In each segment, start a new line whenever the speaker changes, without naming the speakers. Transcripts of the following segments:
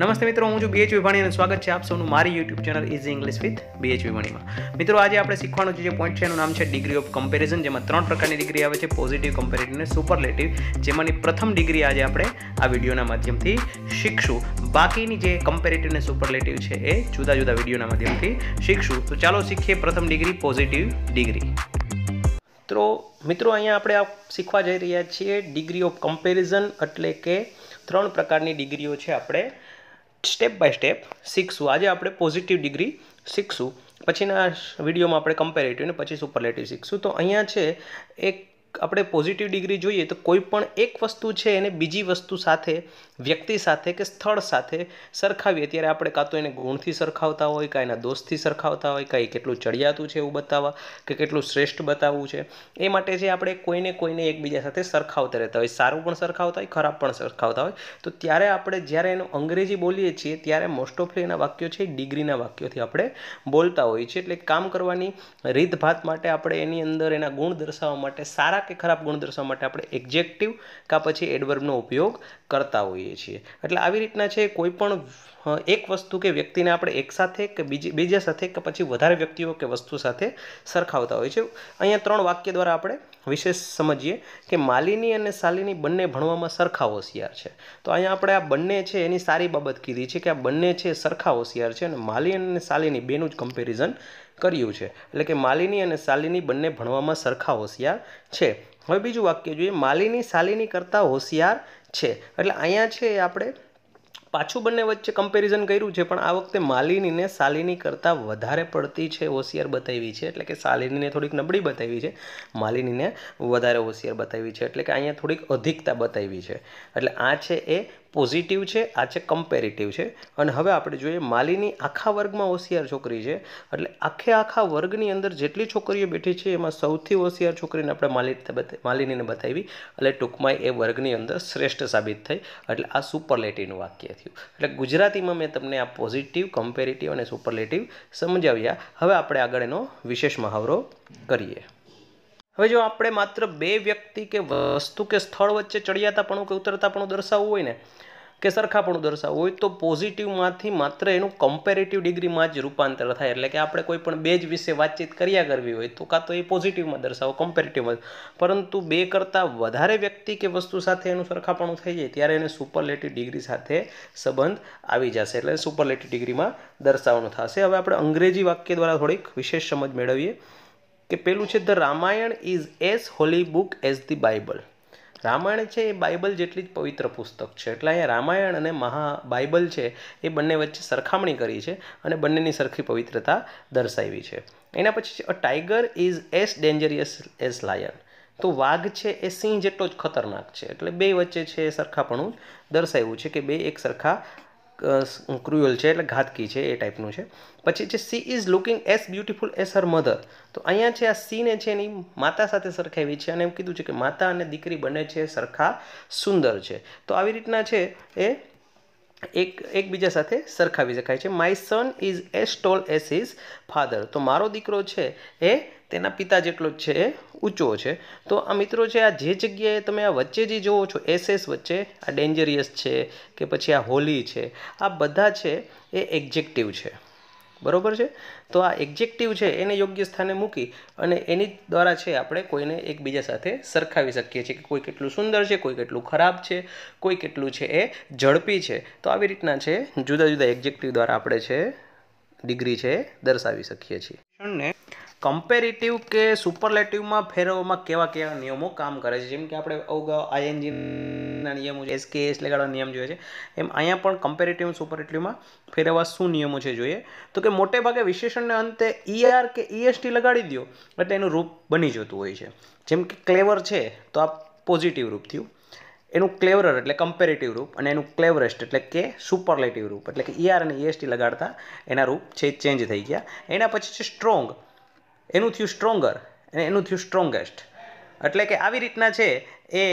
નમસ્તે મિત્રો હું છું બીએચ વિભાણી અને સ્વાગત છે આપ સૌનું મારી YouTube channel easy English with B H મિત્રો આજે આપણે શીખવાનું જે પોઈન્ટ છે એનું નામ છે ડિગ્રી ઓફ કમ્પેરિઝન જેમાં ત્રણ પ્રકારની ડિગ્રી આવે છે પોઝિટિવ કમ્પેરેટિવ અને સુપરલેટિવ જેમાંની પ્રથમ ડિગ્રી આજે આપણે આ વિડીયોના માધ્યમથી શીખશું બાકીની જે કમ્પેરેટિવ અને સુપરલેટિવ છે એ જુદા જુદા વિડીયોના માધ્યમથી શીખશું તો ચાલો શીખીએ પ્રથમ ડિગ્રી પોઝિટિવ ડિગ્રી તો મિત્રો અહીંયા આપણે આ શીખવા જઈ રહ્યા છીએ ડિગ્રી ઓફ કમ્પેરિઝન એટલે કે ત્રણ પ્રકારની ડિગ્રીઓ છે આપણે સ્ટેપ બાય સ્ટેપ શીખશું આજે આપણે પોઝિટિવ ડિગ્રી શીખશું પછીના વિડીયોમાં આપણે કમ્પેરેટિવ ને પછી સુપરલેટિવ શીખશું તો અહીંયા છે એક આપણે પોઝિટિવ ડિગ્રી જોઈએ તો કોઈ પણ એક વસ્તુ છે એને બીજી વસ્તુ સાથે વ્યક્તિ સાથે કે સ્થળ સાથે સરખાવીએ ત્યારે આપણે કાં તો એને ગુણથી સરખાવતા હોય કાં એના દોષથી સરખાવતા હોય કાંઈ કેટલું ચડિયાતું છે એવું બતાવવા કે કેટલું શ્રેષ્ઠ બતાવવું છે એ માટે જે આપણે કોઈને કોઈને એકબીજા સાથે સરખાવતા રહેતા હોય સારું પણ સરખાવતા હોય ખરાબ પણ સરખાવતા હોય તો ત્યારે આપણે જ્યારે એનું અંગ્રેજી બોલીએ છીએ ત્યારે મોસ્ટ ઓફલી એના વાક્યો છે ડિગ્રીના વાક્યોથી આપણે બોલતા હોઈએ છીએ એટલે કામ કરવાની રીતભાત માટે આપણે એની અંદર એના ગુણ દર્શાવવા માટે સારા કે ખરાબ ગુણ દર્શાવવા માટે આપણે એક્જેક્ટિવ કાં પછી એડવર્બનો ઉપયોગ કરતા હોઈએ છીએ એટલે આવી રીતના છે કોઈપણ એક વસ્તુ કે વ્યક્તિને આપણે એક સાથે કે બીજી બીજા સાથે કે પછી વધારે વ્યક્તિઓ કે વસ્તુ સાથે સરખાવતા હોય છે અહીંયા ત્રણ વાક્ય દ્વારા આપણે વિશેષ સમજીએ કે માલિની અને શાલિની બંને ભણવામાં સરખા હોશિયાર છે તો અહીંયા આપણે આ બંને છે એની સારી બાબત કીધી છે કે આ બંને છે સરખા હોશિયાર છે અને માલિની અને શાલિની બેનું જ કમ્પેરિઝન કર્યું છે એટલે કે માલિની અને શાલિની બંને ભણવામાં સરખા હોશિયાર છે હવે બીજું વાક્ય જોઈએ માલિની શાલિની કરતાં હોશિયાર છે એટલે અહીંયા છે આપણે પાછું બંને વચ્ચે કમ્પેરિઝન કર્યું છે પણ આ વખતે માલિનીને શાલિની કરતાં વધારે પડતી છે હોશિયાર બતાવી છે એટલે કે શાલિનીને થોડીક નબળી બતાવી છે માલિનીને વધારે હોશિયાર બતાવી છે એટલે કે અહીંયા થોડીક અધિકતા બતાવી છે એટલે આ છે એ પોઝિટિવ છે આ છે કમ્પેરેટિવ છે અને હવે આપણે જોઈએ માલીની આખા વર્ગમાં હોશિયાર છોકરી છે એટલે આખે આખા વર્ગની અંદર જેટલી છોકરીઓ બેઠી છે એમાં સૌથી હોશિયાર છોકરીને આપણે માલી માલિનીને બતાવી એટલે ટૂંકમાં એ વર્ગની અંદર શ્રેષ્ઠ સાબિત થઈ એટલે આ સુપરલેટિવનું વાક્ય થયું એટલે ગુજરાતીમાં મેં તમને આ પોઝિટિવ કમ્પેરેટિવ અને સુપરલેટિવ સમજાવ્યા હવે આપણે આગળ એનો વિશેષ મહાવરો કરીએ હવે જો આપણે માત્ર બે વ્યક્તિ કે વસ્તુ કે સ્થળ વચ્ચે ચડિયાતાપણું કે ઉતરતાપણું દર્શાવવું હોય ને કે સરખાપણું દર્શાવવું હોય તો પોઝિટિવમાંથી માત્ર એનું કમ્પેરેટિવ ડિગ્રીમાં જ રૂપાંતર થાય એટલે કે આપણે કોઈ પણ બે જ વિશે વાતચીત કર્યા કરવી હોય તો કાં તો એ પોઝિટિવમાં દર્શાવો કમ્પેરેટિવમાં પરંતુ બે કરતાં વધારે વ્યક્તિ કે વસ્તુ સાથે એનું સરખાપણું થઈ જાય ત્યારે એને સુપરલેટિવ ડિગ્રી સાથે સંબંધ આવી જશે એટલે સુપરલેટિવ ડિગ્રીમાં દર્શાવવાનું થશે હવે આપણે અંગ્રેજી વાક્ય દ્વારા થોડીક વિશેષ સમજ મેળવીએ કે પેલું છે the Ramayana is as holy book as the Bible Ramayana છે એ બાઇબલ જેટલી જ પવિત્ર પુસ્તક છે એટલે અહીંયા રામાયણ અને મહા બાઇબલ છે એ બંને વચ્ચે સરખામણી કરી છે અને બંનેની સરખી પવિત્રતા દર્શાવી છે એના પછી છે a tiger is as dangerous as lion તો વાઘ છે એ સિંહ જેટલો જ ખતરનાક છે એટલે બે વચ્ચે છે સરખાપણું દર્શાવ્યું છે કે બે એક સરખા ક્રુઅલ છે એટલે ઘાતકી છે એ ટાઈપનું છે પછી છે she is looking as beautiful as her mother તો અહીંયા છે આ સીને છે એની માતા સાથે સરખાવી છે અને એમ કીધું છે કે માતા અને દીકરી બંને છે સરખા સુંદર છે તો આવી રીતના છે એ એક એકબીજા સાથે સરખાવી શકાય છે my son is as tall as is father તો મારો દીકરો છે એ તેના પિતા જેટલો જ છે એ ઊંચો છે તો આ મિત્રો છે આ જે જગ્યાએ તમે આ વચ્ચે જે જોવો છો એસએસ વચ્ચે આ ડેન્જરિયસ છે કે પછી આ હોલી છે આ બધા છે એ એક્ઝેક્ટિવ છે બરોબર છે તો આ એક્ઝેક્ટિવ છે એને યોગ્ય સ્થાને મૂકી અને એની દ્વારા છે આપણે કોઈને એકબીજા સાથે સરખાવી શકીએ છીએ કે કોઈ કેટલું સુંદર છે કોઈ કેટલું ખરાબ છે કોઈ કેટલું છે એ ઝડપી છે તો આવી રીતના છે જુદા જુદા એક્ઝેક્ટિવ દ્વારા આપણે છે ડિગ્રી છે દર્શાવી શકીએ છીએ કમ્પેરેટિવ કે સુપરલેટિવમાં ફેરવવામાં કેવા કેવા નિયમો કામ કરે છે જેમ કે આપણે અવગા આઈએનજીના નિયમો છે એસકે એસ લગાડવા નિયમ જોઈએ છે એમ અહીંયા પણ કમ્પેરેટિવ સુપરલેટિવમાં ફેરવવા શું નિયમો છે જોઈએ તો કે મોટે ભાગે વિશેષણને અંતે ઈઆર er કે ઈએસટી લગાડી દો એટલે એનું રૂપ બની જતું હોય છે જેમ કે ક્લેવર છે તો આ પોઝિટિવ રૂપ થયું એનું ક્લેવરર એટલે કમ્પેરેટિવ રૂપ અને એનું ક્લેવરેસ્ટ એટલે કે સુપરલેટિવ રૂપ એટલે કે ઈઆર er અને ઈએસટી લગાડતા એના રૂપ છે ચેન્જ થઈ ગયા એના પછી છે સ્ટ્રોંગ એનું થયું સ્ટ્રોંગર અને એનું થયું સ્ટ્રોંગેસ્ટ એટલે કે આવી રીતના છે એ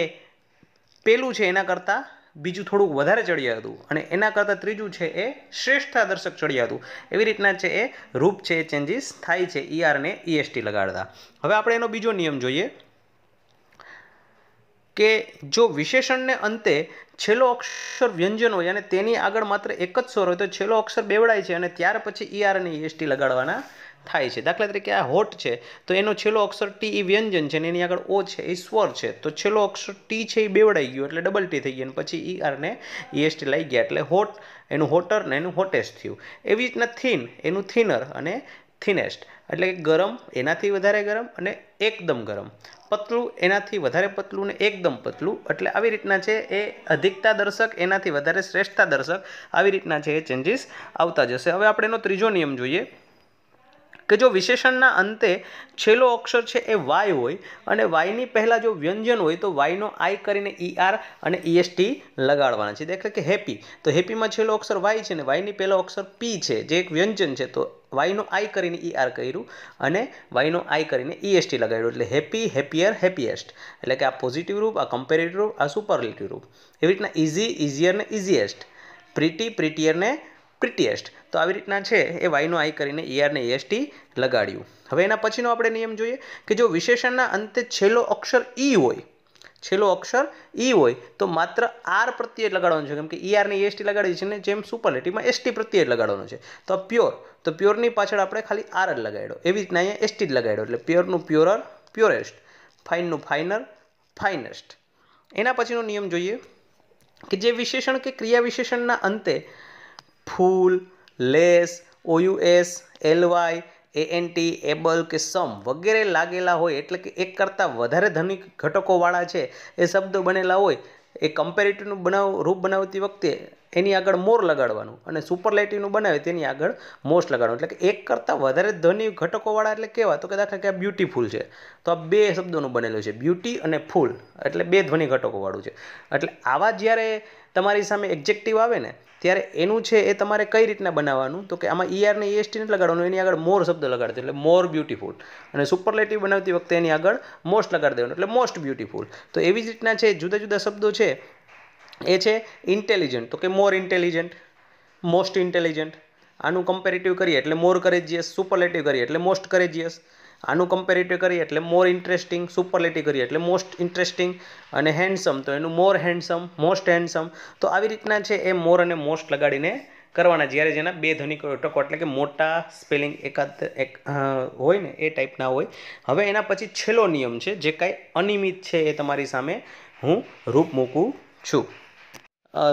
પેલું છે એના કરતાં બીજું થોડુંક વધારે ચડિયા હતું અને એના કરતાં ત્રીજું છે એ શ્રેષ્ઠ દર્શક ચડિયા હતું એવી રીતના છે એ રૂપ છે એ ચેન્જીસ થાય છે ઈઆરને e ઈએસટી e લગાડતા હવે આપણે એનો બીજો નિયમ જોઈએ કે જો વિશેષણને અંતે છેલ્લો અક્ષર વ્યંજન હોય અને તેની આગળ માત્ર એક જ સ્વર હોય તો છેલ્લો અક્ષર બેવડાય છે અને ત્યાર પછી ઈઆર e અને ઈએસટી લગાડવાના થાય છે દાખલા તરીકે આ હોટ છે તો એનો છેલ્લો અક્ષર ટી એ વ્યંજન છે અને એની આગળ ઓ છે એ સ્વર છે તો છેલ્લો અક્ષર ટી છે એ બેવડાઈ ગયું એટલે ડબલ ટી થઈ ગયો અને પછી ઈ આરને ઈએસટી લઈ ગયા એટલે હોટ એનું હોટર ને એનું હોટેસ્ટ થયું એવી રીતના થીન એનું થિનર અને થિનેસ્ટ એટલે ગરમ એનાથી વધારે ગરમ અને એકદમ ગરમ પતલું એનાથી વધારે પતલું ને એકદમ પતલું એટલે આવી રીતના છે એ અધિકતા દર્શક એનાથી વધારે શ્રેષ્ઠતા દર્શક આવી રીતના છે એ ચેન્જીસ આવતા જશે હવે આપણે એનો ત્રીજો નિયમ જોઈએ કે જો વિશેષણના અંતે છેલ્લો અક્ષર છે એ વાય હોય અને વાયની પહેલાં જો વ્યંજન હોય તો વાયનો આઈ કરીને ઈ આર અને ઈએસટી લગાડવાના છે દેખાય કે હેપી તો હેપીમાં છેલ્લો અક્ષર વાય છે ને વાયની પહેલો અક્ષર પી છે જે એક વ્યંજન છે તો વાયનો આઈ કરીને ઈ આર કર્યું અને વાયનો આઈ કરીને ઈએસટી લગાડ્યું એટલે હેપી હેપિયર હેપીએસ્ટ એટલે કે આ પોઝિટિવ રૂપ આ કમ્પેરેટિવ રૂપ આ સુપરલેટિવ રૂપ એવી રીતના ઇઝી ઇઝિયર ને ઇઝીએસ્ટ પ્રીટી પ્રિટિયર ને પ્રિટીએસ્ટ તો આવી રીતના છે એ વાયનો આઈ કરીને ઈઆરને e એસટી e લગાડ્યું હવે એના પછીનો આપણે નિયમ જોઈએ કે જો વિશેષણના અંતે છેલ્લો અક્ષર ઈ e હોય છેલ્લો અક્ષર ઈ હોય તો માત્ર આર પ્રત્યે લગાડવાનું છે કેમ કે ઈ આરની એસટી લગાડી છે ને જેમ સુપરલેટીમાં એસટી પ્રત્યે લગાડવાનું છે તો પ્યોર તો પ્યોરની પાછળ આપણે ખાલી આર જ લગાડ્યો એવી રીતના અહીંયા એસટી જ લગાડ્યો એટલે પ્યોરનું પ્યોરર પ્યોરેસ્ટ ફાઇનનું ફાઇનર ફાઇનેસ્ટ એના પછીનો નિયમ જોઈએ કે જે વિશેષણ કે ક્રિયા વિશેષણના અંતે ful less O U S L Y T able કે સમ વગેરે લાગેલા હોય એટલે કે એક કરતાં વધારે ધ્વનિ ઘટકોવાળા છે એ શબ્દો બનેલા હોય એ કમ્પેરેટિવનું બનાવ રૂપ બનાવતી વખતે એની આગળ મોર લગાડવાનું અને સુપરલેટિવનું બનાવે તેની આગળ મોસ્ટ લગાડવાનું એટલે કે એક કરતાં વધારે ધ્વનિ ઘટકોવાળા એટલે કેવા તો કે દાખલા કે આ બ્યુટીફુલ છે તો આ બે શબ્દોનું બનેલું છે બ્યુટી અને ફૂલ એટલે બે ધ્વનિ ઘટકોવાળું છે એટલે આવા જ્યારે તમારી સામે એક્ઝેક્ટિવ આવે ને ત્યારે એનું છે એ તમારે કઈ રીતના બનાવવાનું તો કે આમાં ઈઆરને e ઈએસટી e નથી લગાડવાનું એની આગળ મોર શબ્દ લગાડતો એટલે મોર બ્યુટીફુલ અને સુપરલેટિવ બનાવતી વખતે એની આગળ મોસ્ટ લગાડી દેવાનું એટલે મોસ્ટ બ્યુટીફુલ તો એવી જ રીતના છે જુદા જુદા શબ્દો છે એ છે ઇન્ટેલિજન્ટ તો કે મોર ઇન્ટેલિજન્ટ મોસ્ટ ઇન્ટેલિજન્ટ આનું કમ્પેરેટિવ કરીએ એટલે મોર કરેજિયસ સુપરલેટિવ કરીએ એટલે મોસ્ટ કરેજિયસ આનું કમ્પેરેટિવ કરીએ એટલે મોર ઇન્ટરેસ્ટિંગ સુપરલેટિવ કરીએ એટલે મોસ્ટ ઇન્ટરેસ્ટિંગ અને હેન્ડસમ તો એનું મોર હેન્ડસમ મોસ્ટ હેન્ડસમ તો આવી રીતના છે એ મોર અને મોસ્ટ લગાડીને કરવાના જ્યારે જેના બે ધનિકો ટકો એટલે કે મોટા સ્પેલિંગ એકાદ એક હોય ને એ ટાઈપના હોય હવે એના પછી છેલ્લો નિયમ છે જે કાંઈ અનિયમિત છે એ તમારી સામે હું રૂપ મૂકું છું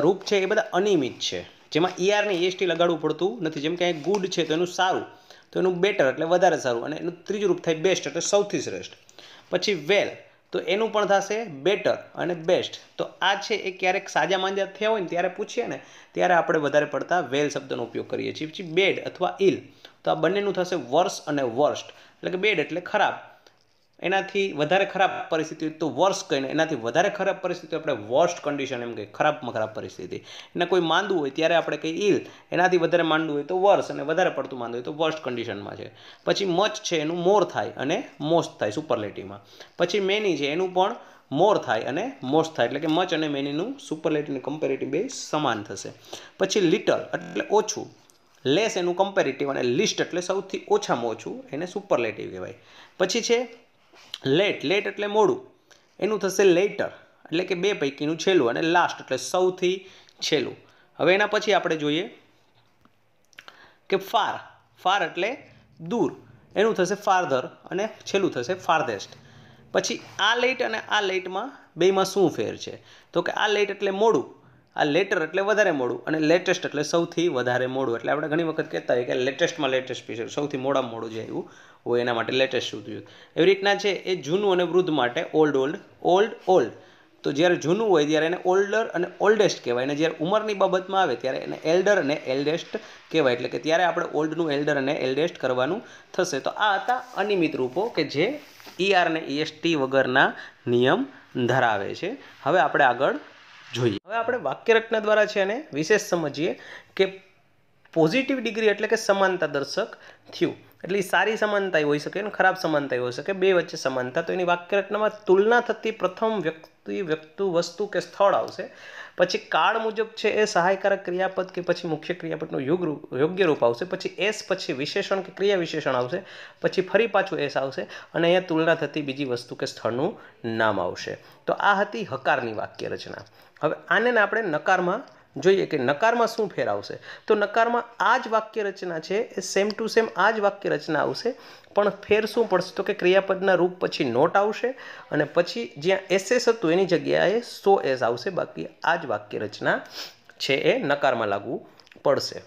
રૂપ છે એ બધા અનિયમિત છે જેમાં ઈઆરને e એસટી e લગાડવું પડતું નથી જેમ કે ગુડ છે તો એનું સારું તો એનું બેટર એટલે વધારે સારું અને એનું ત્રીજું રૂપ થાય બેસ્ટ એટલે સૌથી શ્રેષ્ઠ પછી વેલ તો એનું પણ થશે બેટર અને બેસ્ટ તો આ છે એ ક્યારેક સાજા માંજા થયા હોય ને ત્યારે પૂછીએ ને ત્યારે આપણે વધારે પડતા વેલ શબ્દનો ઉપયોગ કરીએ છીએ પછી બેડ અથવા ઇલ તો આ બંનેનું થશે વર્ષ અને વર્સ્ટ એટલે કે બેડ એટલે ખરાબ એનાથી વધારે ખરાબ પરિસ્થિતિ તો વર્ષ કહીને એનાથી વધારે ખરાબ પરિસ્થિતિ આપણે વર્સ્ટ કન્ડિશન એમ કે ખરાબમાં ખરાબ પરિસ્થિતિ એને કોઈ માંદવું હોય ત્યારે આપણે કંઈ ઇલ એનાથી વધારે માંડવું હોય તો વર્ષ અને વધારે પડતું માંદવું હોય તો વર્સ્ટ કન્ડિશનમાં છે પછી મચ છે એનું મોર થાય અને મોસ્ટ થાય સુપરલેટીમાં પછી મેની છે એનું પણ મોર થાય અને મોસ્ટ થાય એટલે કે મચ અને મેનીનું સુપરલેટીવને કમ્પેરેટિવ બે સમાન થશે પછી લિટલ એટલે ઓછું લેસ એનું કમ્પેરેટિવ અને લિસ્ટ એટલે સૌથી ઓછામાં ઓછું એને સુપરલેટિવ કહેવાય પછી છે લેટ લેટ એટલે મોડું એનું થશે લેટર એટલે કે બે પૈકીનું છેલ્લું અને લાસ્ટ એટલે સૌથી છેલ્લું હવે એના પછી આપણે જોઈએ કે ફાર ફાર એટલે દૂર એનું થશે ફારધર અને છેલ્લું થશે ફાર્ધેસ્ટ પછી આ લેટ અને આ લેટમાં બેમાં શું ફેર છે તો કે આ લેટ એટલે મોડું આ લેટર એટલે વધારે મોડું અને લેટેસ્ટ એટલે સૌથી વધારે મોડું એટલે આપણે ઘણી વખત કહેતા હોઈએ કે લેટેસ્ટમાં લેટેસ્ટ પીસ સૌથી મોડામાં મોડું છે એવું હોય એના માટે લેટેસ્ટ શું થયું એવી રીતના છે એ જૂનું અને વૃદ્ધ માટે ઓલ્ડ ઓલ્ડ ઓલ્ડ ઓલ્ડ તો જ્યારે જૂનું હોય ત્યારે એને ઓલ્ડર અને ઓલ્ડેસ્ટ કહેવાય અને જ્યારે ઉંમરની બાબતમાં આવે ત્યારે એને એલ્ડર અને એલ્ડેસ્ટ કહેવાય એટલે કે ત્યારે આપણે ઓલ્ડનું એલ્ડર અને એલ્ડેસ્ટ કરવાનું થશે તો આ હતા અનિયમિત રૂપો કે જે ઈઆર અને ઈએસટી વગરના નિયમ ધરાવે છે હવે આપણે આગળ જોઈએ હવે આપણે વાક્યરચના દ્વારા છે એને વિશેષ સમજીએ કે પોઝિટિવ ડિગ્રી એટલે કે સમાનતા દર્શક થયું એટલે સારી સમાનતા હોઈ શકે અને ખરાબ સમાનતા હોઈ શકે બે વચ્ચે સમાનતા તો એની વાક્ય રચનામાં તુલના થતી પ્રથમ વ્યક્તિ વ્યક્તુ વસ્તુ કે સ્થળ આવશે પછી કાળ મુજબ છે એ સહાયકારક ક્રિયાપદ કે પછી મુખ્ય ક્રિયાપદનું યોગ યોગ્ય રૂપ આવશે પછી એસ પછી વિશેષણ કે ક્રિયા વિશેષણ આવશે પછી ફરી પાછું એસ આવશે અને અહીંયા તુલના થતી બીજી વસ્તુ કે સ્થળનું નામ આવશે તો આ હતી હકારની વાક્ય રચના હવે આને આપણે નકારમાં જોઈએ કે નકારમાં શું ફેર આવશે તો નકારમાં આ જ વાક્ય રચના છે એ સેમ ટુ સેમ આ જ વાક્ય રચના આવશે પણ ફેર શું પડશે તો કે ક્રિયાપદના રૂપ પછી નોટ આવશે અને પછી જ્યાં એસએસ હતું એની જગ્યાએ સો એસ આવશે બાકી આ જ વાક્ય રચના છે એ નકારમાં લાગવું પડશે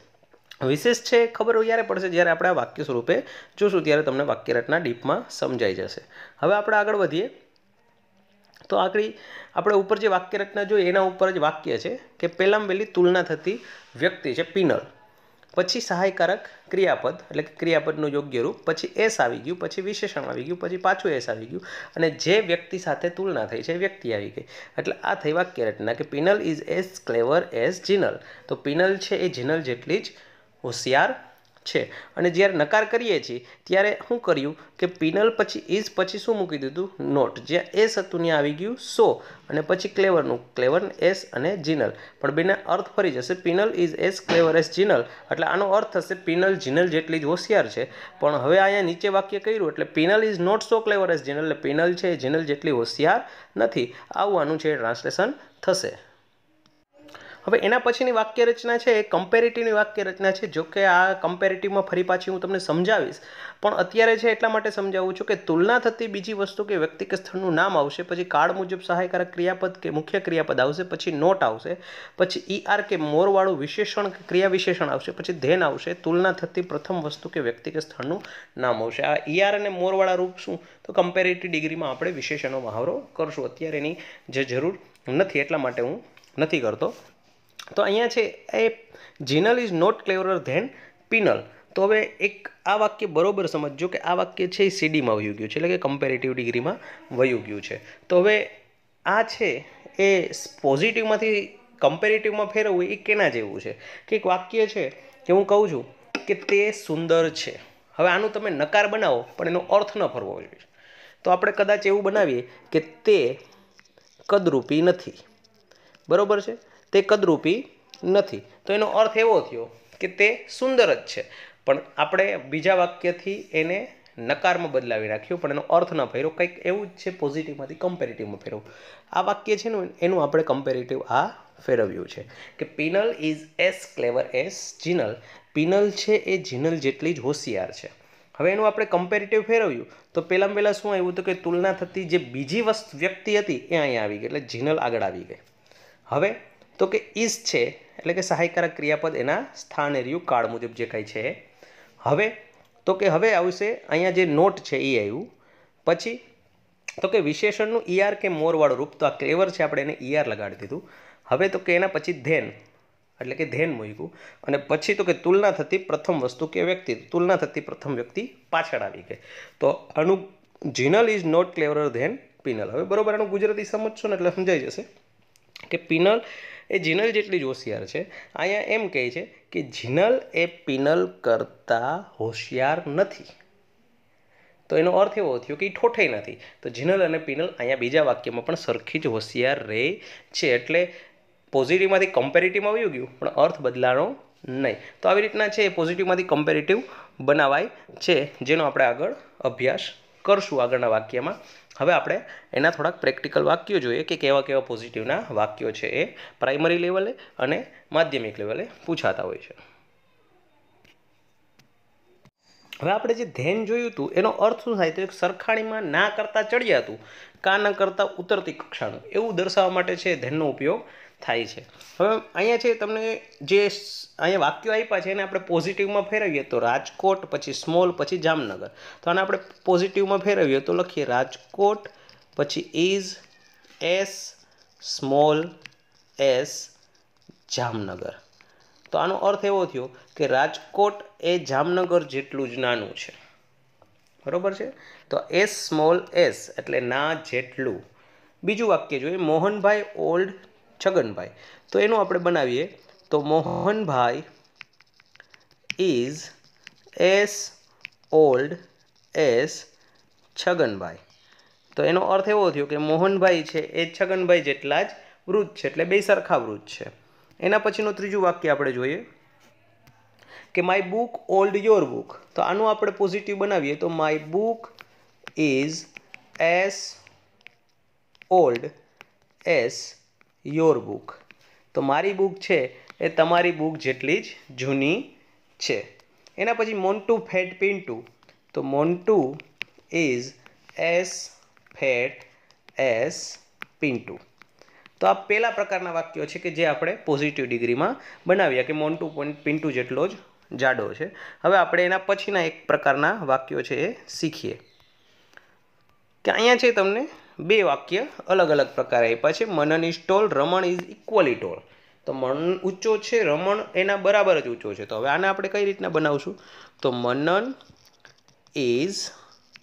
વિશેષ છે ખબર ક્યારે પડશે જ્યારે આપણે આ વાક્ય સ્વરૂપે જોશું ત્યારે તમને વાક્ય રચના ડીપમાં સમજાઈ જશે હવે આપણે આગળ વધીએ તો આખરી આપણે ઉપર જે વાક્ય રચના જોઈએ એના ઉપર જ વાક્ય છે કે પહેલાં વહેલી તુલના થતી વ્યક્તિ છે પિનલ પછી સહાયકારક ક્રિયાપદ એટલે કે ક્રિયાપદનું યોગ્ય રૂપ પછી એસ આવી ગયું પછી વિશેષણ આવી ગયું પછી પાછું એસ આવી ગયું અને જે વ્યક્તિ સાથે તુલના થઈ છે વ્યક્તિ આવી ગઈ એટલે આ થઈ વાક્ય રચના કે Pinal is as clever as Jinal તો પિનલ છે એ જિનલ જેટલી જ હોશિયાર છે અને જ્યારે નકાર કરીએ છીએ ત્યારે શું કર્યું કે પિનલ પછી ઇઝ પછી શું મૂકી દીધું નોટ જ્યાં એસ હતું આવી ગયું સો અને પછી ક્લેવરનું ક્લેવર એસ અને જીનલ પણ બેના અર્થ ફરી જશે Pinal is as clever as Jinal એટલે આનો અર્થ થશે પિનલ જીનલ જેટલી જ હોશિયાર છે પણ હવે અહીંયા નીચે વાક્ય કર્યું એટલે Pinal is not so clever as Jinal એટલે પિનલ છે જીનલ જેટલી હોશિયાર નથી આવવાનું છે ટ્રાન્સલેશન થશે હવે એના પછીની વાક્ય રચના છે એ કમ્પેરેટિવની વાક્ય રચના છે જો કે આ કમ્પેરેટિવમાં ફરી પાછી હું તમને સમજાવીશ પણ અત્યારે છે એટલા માટે સમજાવું છું કે તુલના થતી બીજી વસ્તુ કે વ્યક્તિ કે સ્થળનું નામ આવશે પછી કાળ મુજબ સહાયકારક ક્રિયાપદ કે મુખ્ય ક્રિયાપદ આવશે પછી નોટ આવશે પછી ઈઆર e કે મોરવાળું વિશેષણ કે ક્રિયા વિશેષણ આવશે પછી ધેન આવશે તુલના થતી પ્રથમ વસ્તુ કે વ્યક્તિ કે સ્થળનું નામ આવશે આ ઈઆર e અને મોરવાળા રૂપ શું તો કમ્પેરેટિવ ડિગ્રીમાં આપણે વિશેષણો મહાવરો કરશું અત્યારે એની જે જરૂર નથી એટલા માટે હું નથી કરતો તો અહીંયા છે એ Jinal is not cleverer than Pinal તો હવે એક આ વાક્ય બરોબર સમજજો કે આ વાક્ય છે એ સીડીમાં વયું ગયું છે એટલે કે કમ્પેરેટિવ ડિગ્રીમાં વયું ગયું છે તો હવે આ છે એ પોઝિટિવમાંથી કમ્પેરેટિવમાં ફેરવવું એ કેના જેવું છે કે એક વાક્ય છે કે હું કહું છું કે તે સુંદર છે હવે આનું તમે નકાર બનાવો પણ એનો અર્થ ન ફરવો જોઈએ તો આપણે કદાચ એવું બનાવીએ કે તે કદરૂપી નથી બરાબર છે તે કદરૂપી નથી તો એનો અર્થ એવો થયો કે તે સુંદર જ છે પણ આપણે બીજા વાક્યથી એને નકારમાં બદલાવી રાખ્યું પણ એનો અર્થ ન ફેર્યો કંઈક એવું જ છે પોઝિટિવમાંથી કમ્પેરેટિવમાં ફેરવો આ વાક્ય છે ને એનું આપણે કમ્પેરેટિવ આ ફેરવ્યું છે કે Pinal is as clever as Jinal Pinal છે એ જિનલ જેટલી જ હોશિયાર છે હવે એનું આપણે કમ્પેરેટિવ ફેરવ્યું તો પહેલાં પહેલાં શું આવ્યું હતું કે તુલના થતી જે બીજી વસ્તુ વ્યક્તિ હતી એ અહીંયા આવી ગઈ એટલે જિનલ આગળ આવી ગઈ હવે તો કે ઇઝ છે એટલે કે સહાયકારક ક્રિયાપદ એના સ્થાને રહ્યું કાળ મુજબ જે કંઈ છે હવે તો કે હવે આવશે અહીંયા જે નોટ છે એ આવ્યું પછી તો કે વિશેષણનું ઈઆર કે મોરવાળું રૂપ તો આ ક્લેવર છે આપણે એને ઈઆર લગાડી દીધું હવે તો કે એના પછી ધેન એટલે કે ધેન મૂક્યું અને પછી તો કે તુલના થતી પ્રથમ વસ્તુ કે વ્યક્તિ તુલના થતી પ્રથમ વ્યક્તિ પાછળ આવી ગઈ તો આનું Jinal is not clever than Pinal હવે બરાબર આનું ગુજરાતી સમજશો ને એટલે સમજાઈ જશે કે પિનલ એ જિનલ જેટલી જ હોશિયાર છે અહીંયા એમ કહે છે કે જિનલ એ પિનલ કરતાં હોશિયાર નથી તો એનો અર્થ એવો થયો કે એ ઠોઠાઈ નથી તો જિનલ અને પિનલ અહીંયા બીજા વાક્યમાં પણ સરખી જ હોશિયાર રહે છે એટલે પોઝિટિવમાંથી કમ્પેરેટિવમાં આવ્યું ગયું પણ અર્થ બદલાણો નહીં તો આવી રીતના છે એ પોઝિટિવમાંથી કમ્પેરેટિવ બનાવાય છે જેનો આપણે આગળ અભ્યાસ કરશું આગળના વાક્યમાં હવે આપણે એના થોડાક પ્રેક્ટિકલ વાક્યો જોઈએ કે કેવા કેવા પોઝિટિવના વાક્યો છે એ પ્રાઇમરી લેવલે અને માધ્યમિક લેવલે પૂછાતા હોય છે હવે આપણે જે ધ્યેન જોયું હતું એનો અર્થ શું થાય તો એક સરખાણીમાં ના કરતાં ચડિયાતું કાના કરતાં ઉતરતી કક્ષાનું એવું દર્શાવવા માટે છે ધ્યેનનો ઉપયોગ થાય છે હવે અહીંયા છે તમને જે અહીંયા વાક્યો આપ્યા છે એને આપણે પોઝિટિવમાં ફેરવીએ તો રાજકોટ પછી સ્મોલ પછી જામનગર તો આને આપણે પોઝિટિવમાં ફેરવીએ તો લખીએ રાજકોટ પછી is as small as Jamnagar તો આનો અર્થ એવો થયો કે રાજકોટ એ જામનગર જેટલું જ નાનું છે બરાબર છે તો એસ સ્મોલ એસ એટલે ના જેટલું બીજું વાક્ય જોઈએ મોહનભાઈ ઓલ્ડ છગનભાઈ તો એનું આપણે બનાવીએ તો Mohanbhai is as old as Chhaganbhai તો એનો અર્થ એવો થયો કે મોહનભાઈ છે એ છગનભાઈ જેટલા જ વૃદ્ધ છે એટલે બે સરખા વૃદ્ધ છે એના પછીનું ત્રીજું વાક્ય આપણે જોઈએ કે my book old your book તો આનું આપણે પોઝિટિવ બનાવીએ તો my book is as old as your book તો મારી બુક છે એ તમારી બુક જેટલી જ જૂની છે એના પછી મોન્ટુ ફેટ પિન્ટુ તો Montu is as fat as Pintu તો આ પહેલાં પ્રકારના વાક્યો છે કે જે આપણે પોઝિટિવ ડિગ્રીમાં બનાવ્યા કે મોન્ટુ પિન્ટુ જેટલો જ જાડો છે હવે આપણે એના પછીના એક પ્રકારના વાક્યો છે એ શીખીએ કે અહીંયા છે તમને બે વાક્ય અલગ અલગ પ્રકારે આપ્યા છે Manan is tall Raman is equally tall તો મન ઊંચો છે રમણ એના બરાબર જ ઊંચો છે તો હવે આને આપણે કઈ રીતના બનાવશું તો મનન ઇઝ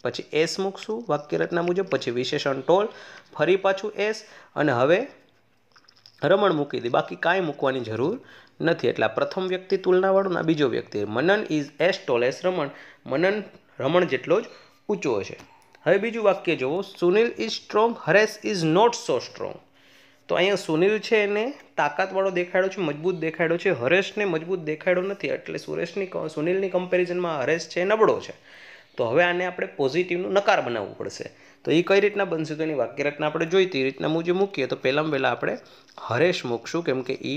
પછી એસ મૂકશું વાક્ય રચના મુજબ પછી વિશેષણ ટોલ ફરી પાછું એસ અને હવે રમણ મૂકી દે બાકી કાંઈ મૂકવાની જરૂર નથી એટલે આ પ્રથમ વ્યક્તિ તુલનાવાળું ને બીજો વ્યક્તિ Manan is as tall as Raman Manan Raman જેટલો જ ઊંચો છે હવે બીજું વાક્ય જુઓ Sunil is strong Haresh is not so strong તો અહીંયા સુનિલ છે એને તાકાતવાળો દેખાડ્યો છે મજબૂત દેખાડ્યો છે હરેશને મજબૂત દેખાડ્યો નથી એટલે સુરેશની સુનિલની કમ્પેરિઝનમાં હરેશ છે નબળો છે તો હવે આને આપણે પોઝિટિવનું નકાર બનાવવું પડશે તો એ કઈ રીતના બનશે તો એની વાક્યરચના આપણે જોઈતી એ રીતના મુજબ મૂકીએ તો પહેલાં પહેલાં આપણે હરેશ મૂકશું કેમ કે એ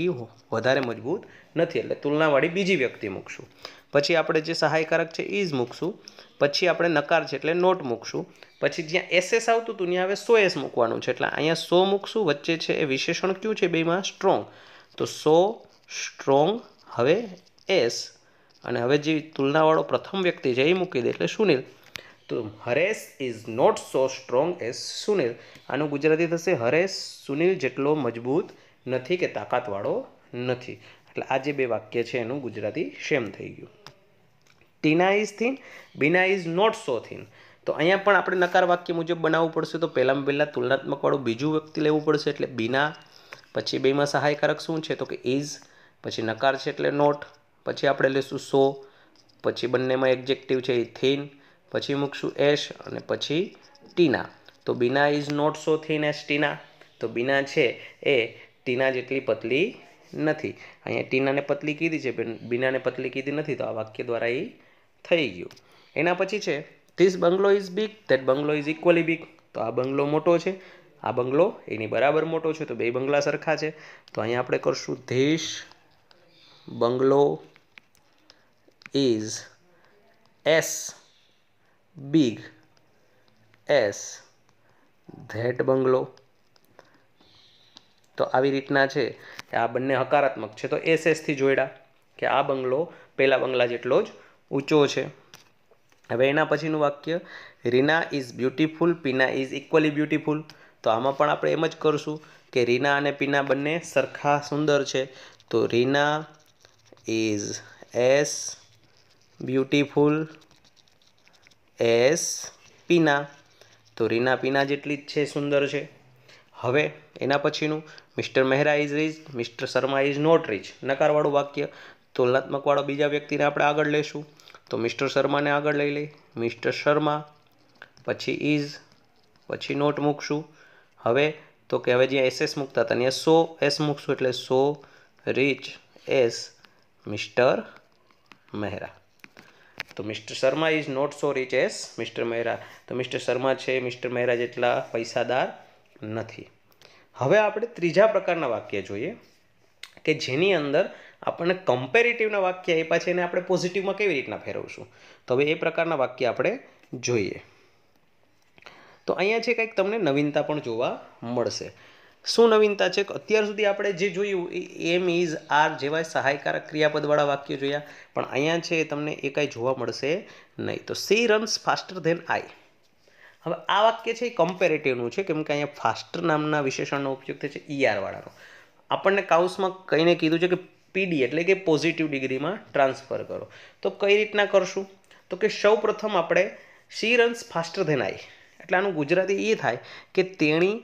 વધારે મજબૂત નથી એટલે તુલનાવાળી બીજી વ્યક્તિ મૂકશું પછી આપણે જે સહાયકારક છે એ જ મૂકશું પછી આપણે નકાર છે એટલે નોટ મૂકશું પછી જ્યાં એસએસ આવતું હતું ત્યાં હવે સો એસ મૂકવાનું છે એટલે અહીંયા સો મૂકશું વચ્ચે છે એ વિશેષણ કયું છે બેમાં સ્ટ્રોંગ તો સો સ્ટ્રોંગ હવે એસ અને હવે જે તુલનાવાળો પ્રથમ વ્યક્તિ છે એ મૂકી દે એટલે સુનિલ તો Haresh is not so strong as Sunil આનું ગુજરાતી થશે હરેશ સુનિલ જેટલો મજબૂત નથી કે તાકાતવાળો નથી એટલે આ જે બે વાક્ય છે એનું ગુજરાતી શેમ થઈ ગયું Tina is thin Bina is not so thin તો અહીંયા પણ આપણે નકાર વાક્ય મુજબ બનાવવું પડશે તો પહેલાંમાં પહેલાં તુલનાત્મકવાળું બીજું વ્યક્તિ લેવું પડશે એટલે બીના પછી બેમાં સહાયકારક શું છે તો કે ઇઝ પછી નકાર છે એટલે નોટ પછી આપણે લઈશું સો પછી બંનેમાં એક્જેક્ટિવ છે એ થિન પછી મૂકશું એશ અને પછી ટીના તો Bina is not so thin as Tina તો બીના છે એ ટીના જેટલી પતલી નથી અહીંયા ટીનાને પતલી કીધી છે બીનાને પતલી કીધી નથી તો આ વાક્ય દ્વારા એ થઈ ગયું એના પછી છે this bungalow is big that bungalow is equally big તો આ બંગલો મોટો છે આ બંગલો એની બરાબર મોટો છે તો બે બંગલા સરખા છે તો અહીંયા આપણે કરશું this bungalow is as big as that bungalow તો આવી રીતના છે કે આ બંને હકારાત્મક છે તો એસ એસથી જોડ્યા કે આ બંગલો પહેલા બંગલા જેટલો જ ઊંચો છે હવે એના પછીનું વાક્ય Rina is beautiful Pina is equally beautiful તો આમાં પણ આપણે એમ જ કરશું કે રીના અને પીના બંને સરખા સુંદર છે તો Rina is as beautiful as Pina તો રીના પીના જેટલી જ છે સુંદર છે હવે એના પછીનું mister Mehra is rich mister Sharma is not rich નકારવાળું વાક્ય તુલનાત્મક વાળો બીજા વ્યક્તિને આપણે આગળ લઈશું તો મિસ્ટર શર્માને આગળ લઈ લઈ મિસ્ટર શર્મા પછી ઇઝ પછી નોટ મૂકશું હવે તો કે હવે જ્યાં એસએસ મૂકતા હતા ત્યાં સો એસ મૂકશું એટલે so rich as mister Mehra તો mister Sharma is not so rich as mister Mehra તો મિસ્ટર શર્મા છે મિસ્ટર મહેરા જેટલા પૈસાદાર નથી હવે આપણે ત્રીજા પ્રકારના વાક્ય જોઈએ કે જેની અંદર આપણને કમ્પેરેટિવના વાક્ય આપ્યા છે એને આપણે પોઝિટિવમાં કેવી રીતના ફેરવશું તો હવે એ પ્રકારના વાક્ય આપણે જોઈએ તો અહીંયા છે કંઈક તમને નવીનતા પણ જોવા મળશે શું નવીનતા છે અત્યાર સુધી આપણે જે જોયું એમ ઇઝ આર જેવા સહાયકારક ક્રિયાપદવાળા વાક્યો જોયા પણ અહીંયા છે તમને એ કાંઈ જોવા મળશે નહીં તો she runs faster than I હવે આ વાક્ય છે એ કમ્પેરેટિવનું છે કેમ કે અહીંયા ફાસ્ટર નામના વિશેષણનો ઉપયોગ થાય છે ઈઆરવાળાનો e આપણને કાઉસમાં કહીને કીધું છે કે પીડી એટલે કે પોઝિટિવ ડિગ્રીમાં ટ્રાન્સફર કરો તો કઈ રીતના કરશું તો કે સૌ પ્રથમ આપણે she runs faster than I એટલે આનું ગુજરાતી એ થાય કે તેણી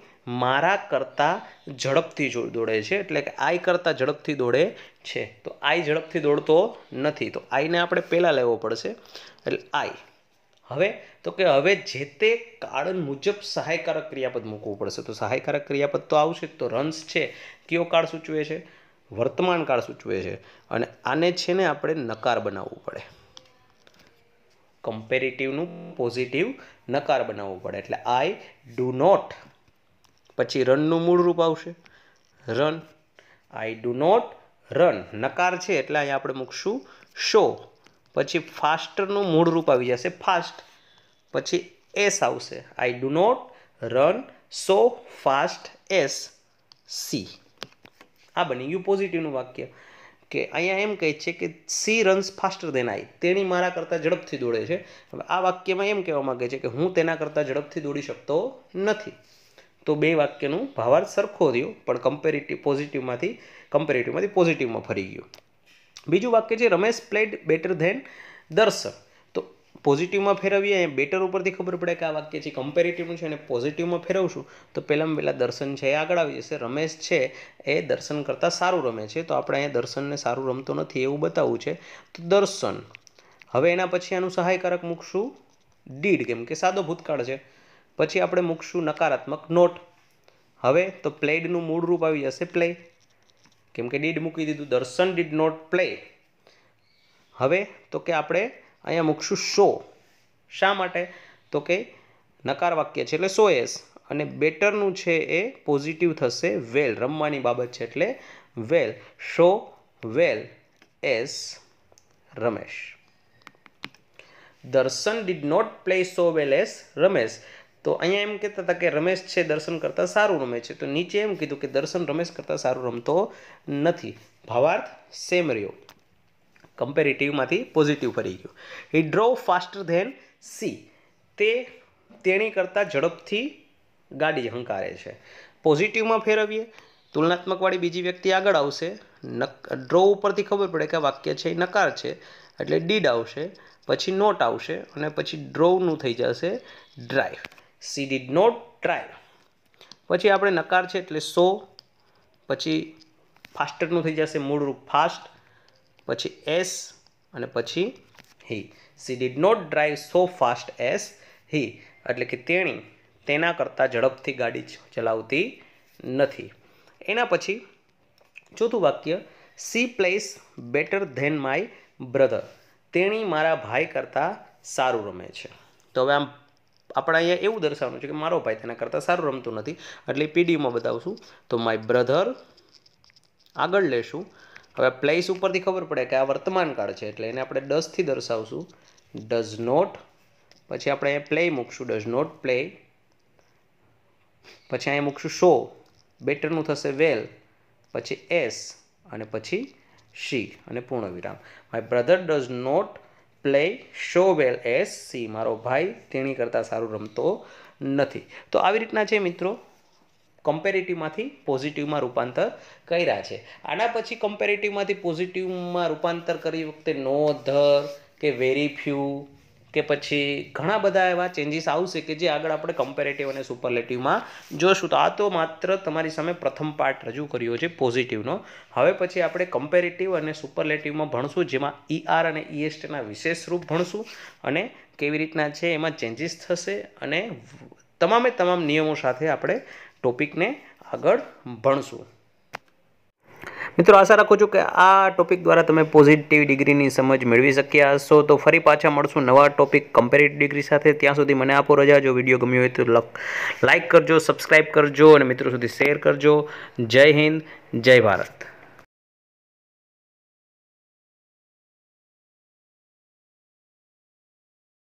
મારા કરતાં ઝડપથી દોડે છે એટલે કે આઈ કરતાં ઝડપથી દોડે છે તો આઈ ઝડપથી દોડતો નથી તો આઈને આપણે પહેલાં લેવો પડશે એટલે આઈ હવે તો કે હવે જે તે કારણ મુજબ સહાયકારક ક્રિયાપદ મૂકવું પડશે તો સહાયકારક ક્રિયાપદ તો આવશે તો રન્સ છે કયો કાળ સૂચવે છે વર્તમાન કાળ સૂચવે છે અને આને છે ને આપણે નકાર બનાવવું પડે કમ્પેરેટિવનું પોઝિટિવ નકાર બનાવવું પડે એટલે આઈ ડુ નોટ પછી રનનું મૂળ રૂપ આવશે run I do not run નકાર છે એટલે અહીંયા આપણે મૂકશું શો પછી ફાસ્ટનું મૂળ રૂપ આવી જશે ફાસ્ટ પછી એસ આવશે I do not run so fast as she આ બની ગયું પોઝિટિવનું વાક્ય કે અહીંયા એમ કહે છે કે she runs faster than I તેણી મારા કરતાં ઝડપથી દોડે છે હવે આ વાક્યમાં એમ કહેવા માગે છે કે હું તેના કરતાં ઝડપથી દોડી શકતો નથી તો બે વાક્યનું ભાવાર્થ સરખો રહ્યો પણ કમ્પેરેટિવ પોઝિટિવમાંથી કમ્પેરેટિવમાંથી પોઝિટિવમાં ફરી ગયું બીજું વાક્ય છે રમેશ પ્લેડ બેટર ધેન દર્શન પોઝિટિવમાં ફેરવીએ એ બેટર ઉપરથી ખબર પડે કે આ વાક્ય છે કમ્પેરેટિવનું છે અને પોઝિટિવમાં ફેરવશું તો પહેલાં પહેલાં દર્શન છે એ આગળ આવી જશે રમેશ છે એ દર્શન કરતાં સારું રમે છે તો આપણે અહીંયા દર્શનને સારું રમતો નથી એવું બતાવવું છે તો દર્શન હવે એના પછી આનું સહાયકારક મૂકશું ડીડ કેમ કે સાદો ભૂતકાળ છે પછી આપણે મૂકશું નકારાત્મક નોટ હવે તો પ્લેડનું મૂળ રૂપ આવી જશે પ્લે કેમ કે ડીડ મૂકી દીધું દર્શન ડીડ નોટ પ્લે હવે તો કે આપણે અહીંયા મૂકશું શો શા માટે તો કે નકાર વાક્ય છે એટલે સો એસ અને બેટરનું છે એ પોઝિટિવ થશે વેલ રમવાની બાબત છે એટલે well so well as Ramesh Darshan did not play so well as Ramesh તો અહીંયા એમ કહેતા હતા કે રમેશ છે દર્શન કરતાં સારું રમે છે તો નીચે એમ કીધું કે દર્શન રમેશ કરતાં સારું રમતો નથી ભાવાર્થ સેમ રહ્યો કમ્પેરેટિવમાંથી પોઝિટિવ ફરી ગયું he drove faster than she તે તેણી કરતાં ઝડપથી ગાડી હંકારે છે પોઝિટિવમાં ફેરવીએ તુલનાત્મકવાળી બીજી વ્યક્તિ આગળ આવશે નક ડ્રો ઉપરથી ખબર પડે કે વાક્ય છે એ નકાર છે એટલે ડીડ આવશે પછી નોટ આવશે અને પછી ડ્રોવનું થઈ જશે drive she did not drive પછી આપણે નકાર છે એટલે સો પછી ફાસ્ટરનું થઈ જશે મૂળરૂપ ફાસ્ટ પછી એસ અને પછી he she did not drive so fast as he એટલે કે તેણી તેના કરતાં ઝડપથી ગાડી ચલાવતી નથી એના પછી ચોથું વાક્ય she plays better than my brother તેણી મારા ભાઈ કરતાં સારું રમે છે તો હવે આમ આપણે અહીંયા એવું દર્શાવવાનું છે કે મારો ભાઈ તેના કરતાં સારું રમતું નથી એટલે પીડીમાં બતાવશું તો માય બ્રધર આગળ લેશું હવે પ્લેસ ઉપરથી ખબર પડે કે આ વર્તમાન કાળ છે એટલે એને આપણે ડઝથી દર્શાવશું ડઝ નોટ પછી આપણે અહીંયા પ્લે મૂકશું ડઝ નોટ પ્લે પછી અહીંયા મૂકશું શો બેટરનું થશે વેલ પછી એસ અને પછી શી અને પૂર્ણ વિરામ my brother does not play so well as she મારો ભાઈ તેણી કરતાં સારું રમતો નથી તો આવી રીતના છે મિત્રો કમ્પેરેટિવમાંથી પોઝિટિવમાં રૂપાંતર કર્યા છે આના પછી કમ્પેરેટિવમાંથી પોઝિટિવમાં રૂપાંતર કરી વખતે નો ધર કે વેરી ફ્યુ કે પછી ઘણા બધા એવા ચેન્જીસ આવશે કે જે આગળ આપણે કમ્પેરેટિવ અને સુપરલેટિવમાં જોશું તો આ તો માત્ર તમારી સામે પ્રથમ પાર્ટ રજૂ કર્યો છે પોઝિટિવનો હવે પછી આપણે કમ્પેરેટિવ અને સુપરલેટિવમાં ભણશું જેમાં ઈઆર e અને ઈએસટીના e વિશેષ રૂપ ભણશું અને કેવી રીતના છે એમાં ચેન્જીસ થશે અને તમામે તમામ નિયમો સાથે આપણે ટોપિકને આગળ ભણશું મિત્રો આશા રાખું છું કે આ ટોપિક દ્વારા તમે પોઝિટિવ ડિગ્રીની સમજ મેળવી શક્યા હશો તો ફરી પાછા મળશું નવા ટોપિક કમ્પેરેટિવ ડિગ્રી સાથે ત્યાં સુધી મને આપો રજા જો વિડીયો ગમ્યો હોય તો લાઇક કરજો સબસ્ક્રાઈબ કરજો અને મિત્રો સુધી શેર કરજો જય હિન્દ જય ભારત